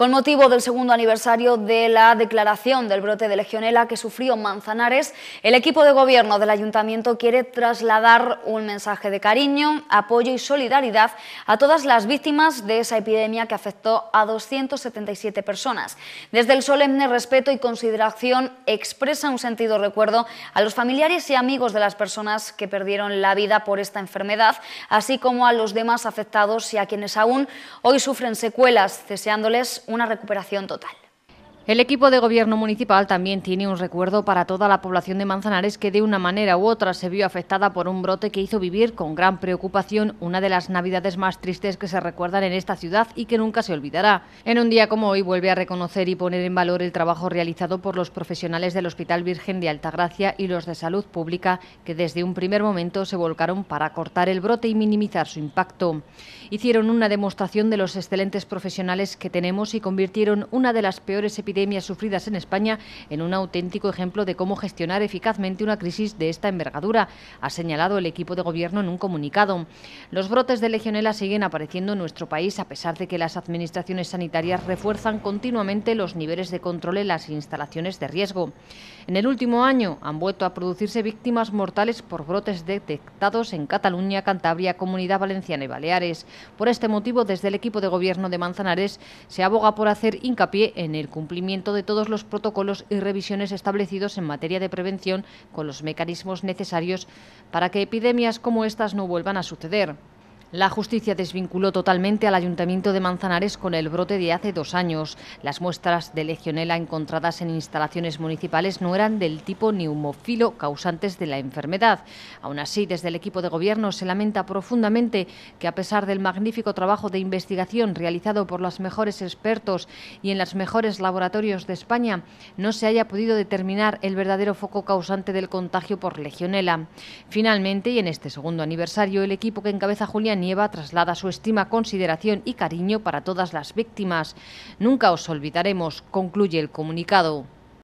Con motivo del segundo aniversario de la declaración del brote de legionela que sufrió Manzanares, el equipo de gobierno del ayuntamiento quiere trasladar un mensaje de cariño, apoyo y solidaridad a todas las víctimas de esa epidemia que afectó a 277 personas. Desde el solemne respeto y consideración expresa un sentido recuerdo a los familiares y amigos de las personas que perdieron la vida por esta enfermedad, así como a los demás afectados y a quienes aún hoy sufren secuelas, deseándoles una recuperación total. El equipo de gobierno municipal también tiene un recuerdo para toda la población de Manzanares que de una manera u otra se vio afectada por un brote que hizo vivir con gran preocupación una de las navidades más tristes que se recuerdan en esta ciudad y que nunca se olvidará. En un día como hoy vuelve a reconocer y poner en valor el trabajo realizado por los profesionales del Hospital Virgen de Altagracia y los de Salud Pública que desde un primer momento se volcaron para cortar el brote y minimizar su impacto. Hicieron una demostración de los excelentes profesionales que tenemos y convirtieron una de las peores epidemias epidemias sufridas en España en un auténtico ejemplo de cómo gestionar eficazmente una crisis de esta envergadura, ha señalado el equipo de gobierno en un comunicado. Los brotes de legionela siguen apareciendo en nuestro país a pesar de que las administraciones sanitarias refuerzan continuamente los niveles de control en las instalaciones de riesgo. En el último año han vuelto a producirse víctimas mortales por brotes detectados en Cataluña, Cantabria, Comunidad Valenciana y Baleares. Por este motivo, desde el equipo de gobierno de Manzanares se aboga por hacer hincapié en el cumplimiento de todos los protocolos y revisiones establecidos en materia de prevención con los mecanismos necesarios para que epidemias como estas no vuelvan a suceder. La justicia desvinculó totalmente al Ayuntamiento de Manzanares con el brote de hace dos años. Las muestras de legionela encontradas en instalaciones municipales no eran del tipo neumofilo causantes de la enfermedad. Aún así, desde el equipo de gobierno se lamenta profundamente que a pesar del magnífico trabajo de investigación realizado por los mejores expertos y en los mejores laboratorios de España, no se haya podido determinar el verdadero foco causante del contagio por legionela. Finalmente, y en este segundo aniversario, el equipo que encabeza Julián Nieva traslada su estima, consideración y cariño para todas las víctimas. Nunca os olvidaremos, concluye el comunicado.